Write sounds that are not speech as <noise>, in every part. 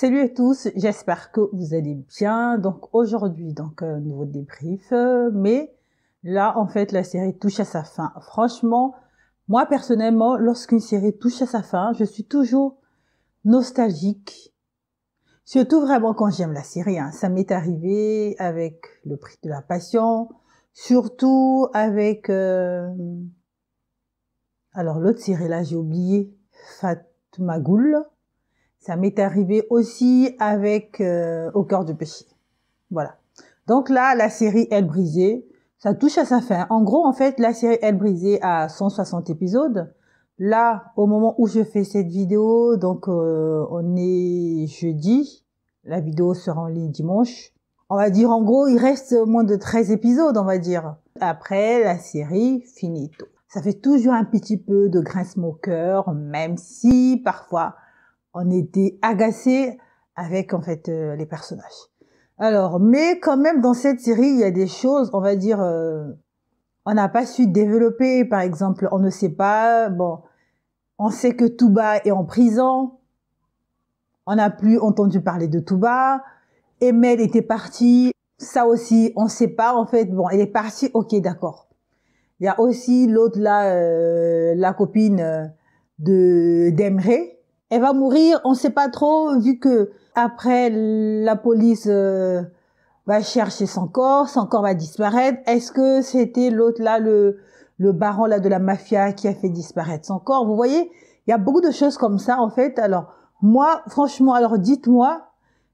Salut à tous, j'espère que vous allez bien. Donc aujourd'hui, donc un euh, nouveau débrief, euh, mais là en fait la série touche à sa fin. Franchement, moi personnellement, lorsqu'une série touche à sa fin, je suis toujours nostalgique. Surtout vraiment quand j'aime la série. Hein. Ça m'est arrivé avec Le Prix de la Passion, surtout avec euh, alors l'autre série là j'ai oublié Fatma ça m'est arrivé aussi avec euh, Au cœur du péché. Voilà. Donc là, la série Elle brisée, ça touche à sa fin. En gros, en fait, la série Elle brisée a 160 épisodes. Là, au moment où je fais cette vidéo, donc euh, on est jeudi, la vidéo sera en ligne dimanche. On va dire en gros, il reste moins de 13 épisodes, on va dire. Après, la série finit. Ça fait toujours un petit peu de grincement au cœur, même si parfois on était agacé avec en fait euh, les personnages. Alors, mais quand même dans cette série, il y a des choses, on va dire, euh, on n'a pas su développer. Par exemple, on ne sait pas. Bon, on sait que Touba est en prison. On n'a plus entendu parler de Touba. Emel était parti. Ça aussi, on ne sait pas en fait. Bon, elle est partie. Ok, d'accord. Il y a aussi l'autre là, euh, la copine de d'Emre elle va mourir, on ne sait pas trop, vu que après la police euh, va chercher son corps, son corps va disparaître. Est-ce que c'était l'autre là, le, le baron là de la mafia qui a fait disparaître son corps Vous voyez, il y a beaucoup de choses comme ça en fait. Alors moi, franchement, alors dites-moi,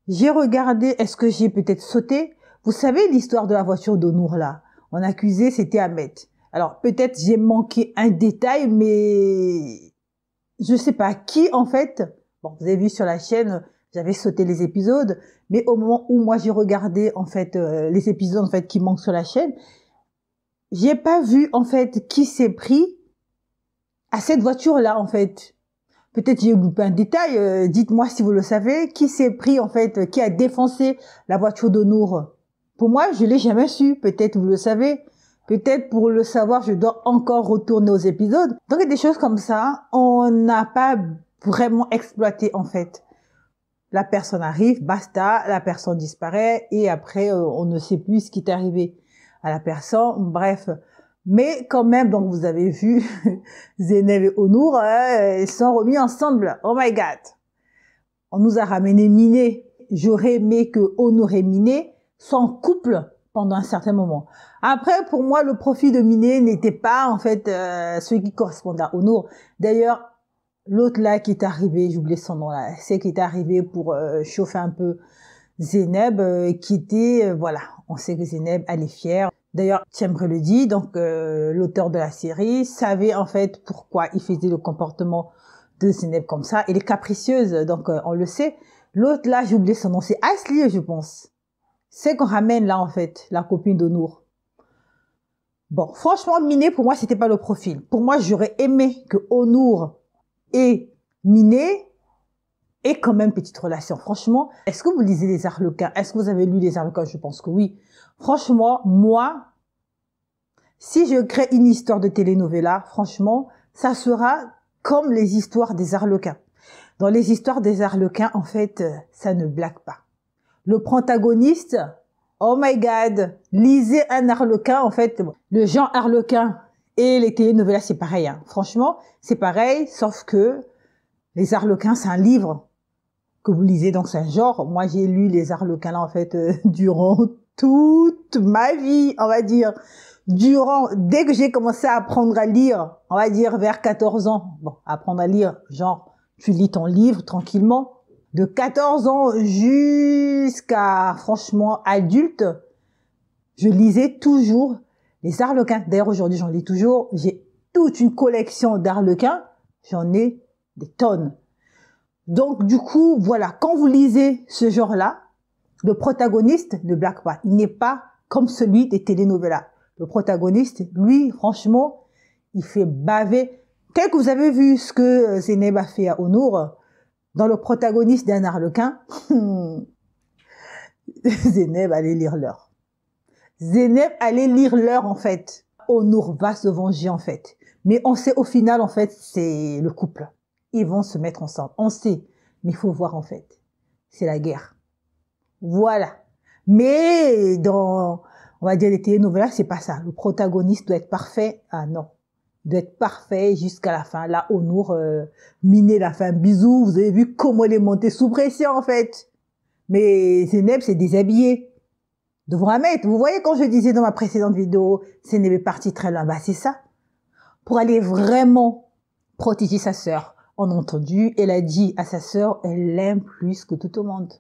j'ai regardé, est-ce que j'ai peut-être sauté Vous savez l'histoire de la voiture d'Onour là On accusait, c'était Ahmed. Alors peut-être j'ai manqué un détail, mais je sais pas qui en fait. Bon, vous avez vu sur la chaîne, j'avais sauté les épisodes, mais au moment où moi j'ai regardé en fait euh, les épisodes en fait qui manquent sur la chaîne, j'ai pas vu en fait qui s'est pris à cette voiture là en fait. Peut-être j'ai oublié un détail, euh, dites-moi si vous le savez, qui s'est pris en fait, qui a défoncé la voiture de Nour. Pour moi, je l'ai jamais su, peut-être vous le savez. Peut-être pour le savoir, je dois encore retourner aux épisodes. Donc des choses comme ça, on n'a pas vraiment exploité en fait. La personne arrive, basta, la personne disparaît et après euh, on ne sait plus ce qui est arrivé à la personne. Bref, mais quand même, donc vous avez vu, <laughs> Zeynep et Onur, hein, sont remis ensemble. Oh my God On nous a ramené Miné. J'aurais aimé que Honour et Miné soient en couple pendant un certain moment. Après, pour moi, le profil Miné n'était pas en fait euh, ce celui qui correspondait à Honor. D'ailleurs, l'autre là qui est arrivé, j'oubliais son nom là, c'est qui est arrivé pour euh, chauffer un peu Zéneb, euh, qui était, voilà, on sait que Zéneb, elle est fière. D'ailleurs, Tiembre le dit, donc l'auteur de la série savait en fait pourquoi il faisait le comportement de Zéneb comme ça. Elle est capricieuse, donc on le sait. L'autre là, j'ai son nom, c'est Asli, je pense. C'est qu'on ramène là, en fait, la copine d'Onour. Bon, franchement, Miné, pour moi, c'était pas le profil. Pour moi, j'aurais aimé que Onour et Miné aient quand même petite relation. Franchement, est-ce que vous lisez les Arlequins Est-ce que vous avez lu les Arlequins Je pense que oui. Franchement, moi, si je crée une histoire de telenovela, franchement, ça sera comme les histoires des Arlequins. Dans les histoires des Arlequins, en fait, euh, ça ne blague pas le protagoniste, oh my god, lisez un harlequin, en fait, le genre harlequin et les télénovelas, c'est pareil. Hein. Franchement, c'est pareil, sauf que les harlequins, c'est un livre que vous lisez, donc c'est un genre. Moi, j'ai lu les harlequins, en fait, euh, <laughs> durant toute ma vie, on va dire. Durant, dès que j'ai commencé à apprendre à lire, on va dire vers 14 ans, bon, apprendre à lire, genre, tu lis ton livre tranquillement, de 14 ans jusqu'à franchement adulte, je lisais toujours les Arlequins. D'ailleurs, aujourd'hui, j'en lis toujours. J'ai toute une collection d'Arlequins. J'en ai des tonnes. Donc, du coup, voilà, quand vous lisez ce genre-là, le protagoniste de Black il n'est pas comme celui des telenovelas. Le protagoniste, lui, franchement, il fait baver. Tel que vous avez vu ce que euh, Zeneb a fait à Honor, dans le protagoniste d'un harlequin, <laughs> Zéneb allait lire l'heure. Zéneb allait lire l'heure en fait. Honor va se venger en fait. Mais on sait au final en fait c'est le couple. Ils vont se mettre ensemble. On sait, mais il faut voir en fait. C'est la guerre. Voilà. Mais dans on va dire les là c'est pas ça. Le protagoniste doit être parfait. Ah non d'être parfait jusqu'à la fin. Là, Honour euh, minait la fin. Bisous, vous avez vu comment elle est montée sous pression, en fait. Mais Zeneb s'est déshabillée devant mettre Vous voyez, quand je disais dans ma précédente vidéo, Zeneb est partie très loin. Bah, c'est ça. Pour aller vraiment protéger sa sœur. On a entendu, elle a dit à sa sœur, elle l'aime plus que tout au monde.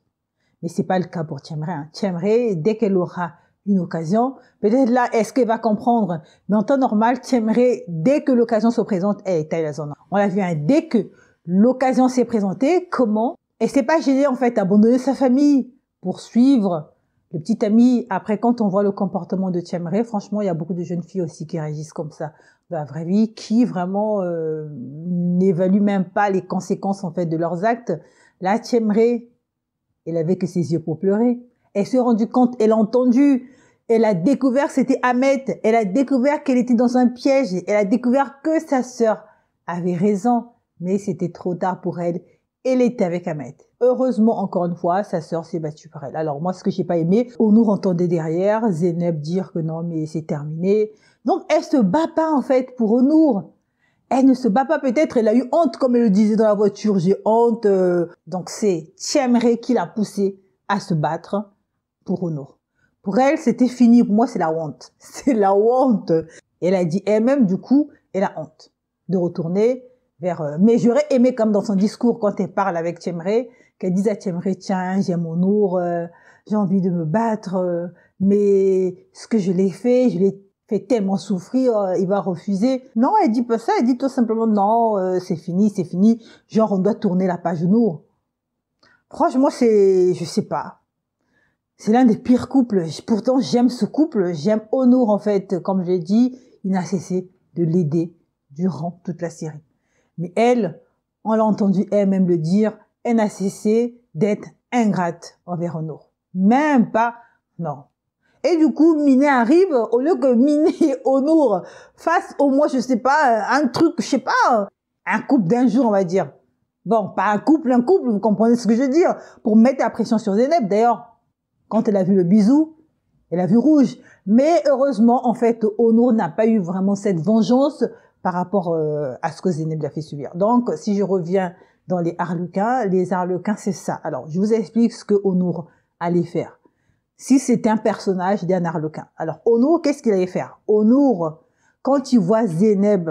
Mais c'est pas le cas pour Tiamré. Hein. Tiamré, dès qu'elle aura une occasion. Peut-être là, est-ce qu'elle va comprendre Mais en temps normal, tu dès que l'occasion se présente, elle eh, taille la zone. On l'a vu, hein, dès que l'occasion s'est présentée, comment Et c'est pas gêné, en fait, abandonner sa famille pour suivre le petit ami. Après, quand on voit le comportement de Tiamré, franchement, il y a beaucoup de jeunes filles aussi qui réagissent comme ça dans la vraie vie, qui vraiment euh, n'évalue même pas les conséquences, en fait, de leurs actes. Là, Tiamré, elle avait que ses yeux pour pleurer. Elle s'est rendue compte, elle a entendu, elle a découvert c'était Ahmed, elle a découvert qu'elle était dans un piège, elle a découvert que sa sœur avait raison, mais c'était trop tard pour elle. Elle était avec Ahmed. Heureusement, encore une fois, sa sœur s'est battue pour elle. Alors moi, ce que j'ai pas aimé, on entendait derrière Zeynep dire que non, mais c'est terminé. Donc elle se bat pas en fait pour Onour. Elle ne se bat pas peut-être, elle a eu honte comme elle le disait dans la voiture, j'ai honte. Euh. Donc c'est Tiemre qui l'a poussée à se battre pour Honor. Pour elle, c'était fini. Pour moi, c'est la honte. <laughs> C'est la honte. elle a dit elle-même, du coup, elle a honte de retourner vers... Euh, mais j'aurais aimé, comme dans son discours, quand elle parle avec Thiemre, qu'elle dise à Thiemre tiens, j'aime Honor, euh, j'ai envie de me battre, euh, mais ce que je l'ai fait, je l'ai fait tellement souffrir, il va refuser. Non, elle dit pas ça, elle dit tout simplement, non, c'est fini, c'est fini, genre on doit tourner la page Honor. Franchement, c'est, je sais pas. C'est l'un des pires couples. Pourtant, j'aime ce couple. J'aime Honor, en fait. Comme j'ai dit, il n'a cessé de l'aider durant toute la série. Mais elle, on l'a entendu elle-même le dire, elle n'a cessé d'être ingrate envers Honor. Même pas, non. Et du coup, Miné arrive, au lieu que Miné et Honor fassent au moins, je sais pas, un truc, je sais pas, un couple d'un jour, on va dire. Bon, pas un couple, un couple, vous comprenez ce que je veux dire, pour mettre la pression sur Zeynep. D'ailleurs, quand elle a vu le bisou, elle a vu rouge. Mais heureusement, en fait, Honor n'a pas eu vraiment cette vengeance par rapport euh, à ce que Zéneb lui a fait subir. Donc, si je reviens dans les Harlequins, les Harlequins, c'est ça. Alors, je vous explique ce que Honor allait faire. Si c'était un personnage d'un Harlequin. Alors, Honor, qu'est-ce qu'il allait faire Honor, quand il voit Zéneb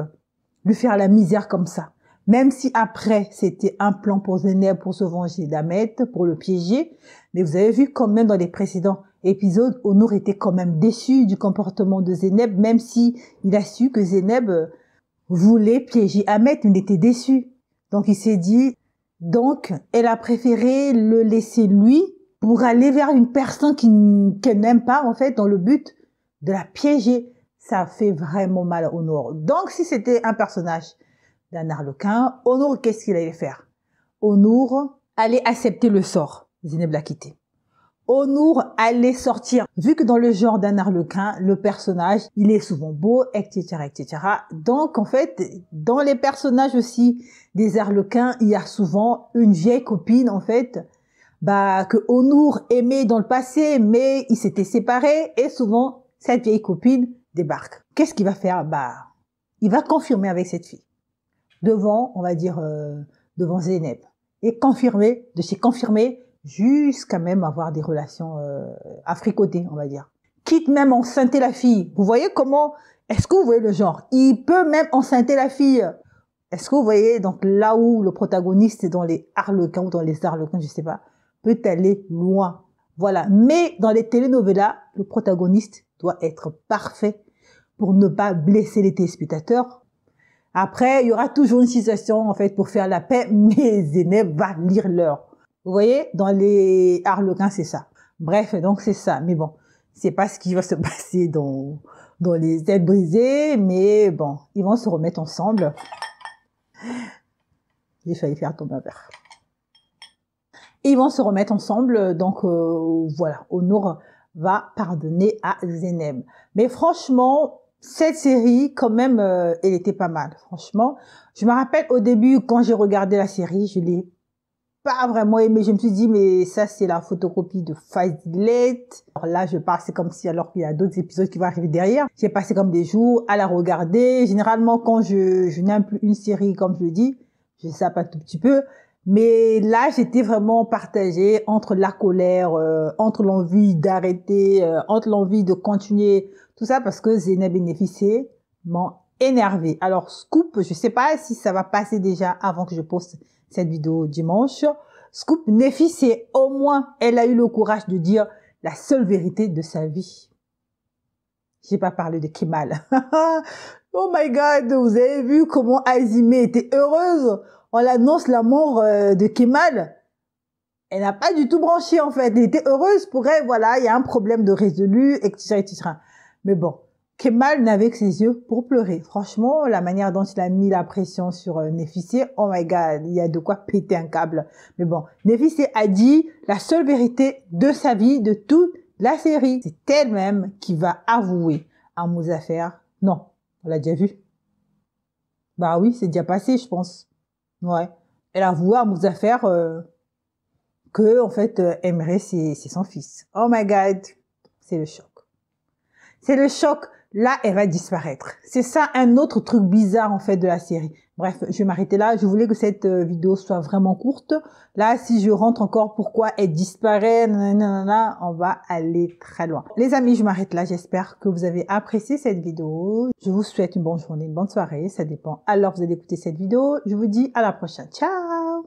lui faire la misère comme ça, même si après, c'était un plan pour Zeynep pour se venger d'Ahmed, pour le piéger, mais vous avez vu quand même dans les précédents épisodes, Honor était quand même déçu du comportement de Zeynep, même si il a su que Zeynep euh, voulait piéger Ahmet, il était déçu. Donc il s'est dit, donc elle a préféré le laisser lui pour aller vers une personne qu'elle n'aime pas, en fait, dans le but de la piéger. Ça fait vraiment mal à Honor. Donc si c'était un personnage d'un arlequin, qu'est-ce qu'il allait faire Onur allait accepter le sort. Zineb l'a quitté. Onour allait sortir. Vu que dans le genre d'un arlequin, le personnage, il est souvent beau, etc., etc. Donc, en fait, dans les personnages aussi des arlequins, il y a souvent une vieille copine, en fait, bah, que Onur aimait dans le passé, mais ils s'étaient séparés, et souvent, cette vieille copine débarque. Qu'est-ce qu'il va faire? Bah, il va confirmer avec cette fille devant, on va dire, euh, devant Zeynep. Et confirmer, de s'y confirmer jusqu'à même avoir des relations euh, africotées, on va dire. Quitte même enceinter la fille. Vous voyez comment, est-ce que vous voyez le genre Il peut même enceinter la fille. Est-ce que vous voyez donc là où le protagoniste est dans les harlequins ou dans les harlequins, je sais pas, peut aller loin. Voilà. Mais dans les telenovelas, le protagoniste doit être parfait pour ne pas blesser les téléspectateurs, après, il y aura toujours une situation, en fait, pour faire la paix, <laughs> mais Zeynep va lire l'heure. Vous voyez, dans les Harlequins, c'est ça. Bref, donc c'est ça. Mais bon, c'est pas ce qui va se <laughs> passer dans, dans les ailes brisées, mais bon, ils vont se remettre ensemble. <laughs> J'ai failli faire tomber un verre. Ils vont se remettre ensemble, donc euh, voilà, Honor va pardonner à Zénèb. Mais franchement, cette série, quand même, euh, elle était pas mal, franchement. Je me rappelle au début, quand j'ai regardé la série, je l'ai pas vraiment aimé. Je me suis dit, mais ça, c'est la photocopie de Fazilette. Alors là, je passe comme si, alors qu'il y a d'autres épisodes qui vont arriver derrière. J'ai passé comme des jours à la regarder. Généralement, quand je, je n'aime plus une série, comme je le dis, je sais un tout petit peu. Mais là, j'étais vraiment partagée entre la colère, euh, entre l'envie d'arrêter, euh, entre l'envie de continuer tout ça parce que Zeynep Bénéficié m'a énervé. Alors, scoop, je ne sais pas si ça va passer déjà avant que je poste cette vidéo dimanche. Scoop Néficié, au moins, elle a eu le courage de dire la seule vérité de sa vie. J'ai pas parlé de Kemal. <laughs> oh my god, vous avez vu comment Azimé était heureuse. On l'annonce la mort euh, de Kemal. Elle n'a pas du tout branché, en fait. Elle était heureuse pour elle. Voilà, il y a un problème de résolu, etc., etc. Mais bon, Kemal n'avait que ses yeux pour pleurer. Franchement, la manière dont il a mis la pression sur euh, Néficier, oh my god, il y a de quoi péter un câble. Mais bon, Néficé a dit la seule vérité de sa vie, de toute la série. C'est elle-même qui va avouer à Mouzafer. Non, on l'a déjà vu. Bah oui, c'est déjà passé, je pense. Ouais. Elle avoue à Mouzafer euh, que, en fait, elle euh, Emre, c'est son fils. Oh my god, c'est le choc c'est le choc. Là, elle va disparaître. C'est ça un autre truc bizarre en fait de la série. Bref, je vais m'arrêter là. Je voulais que cette euh, vidéo soit vraiment courte. Là, si je rentre encore pourquoi elle disparaît, on va aller très loin. Les amis, je m'arrête là. J'espère que vous avez apprécié cette vidéo. Je vous souhaite une bonne journée, une bonne soirée. Ça dépend. Alors, vous allez écouter cette vidéo. Je vous dis à la prochaine. Ciao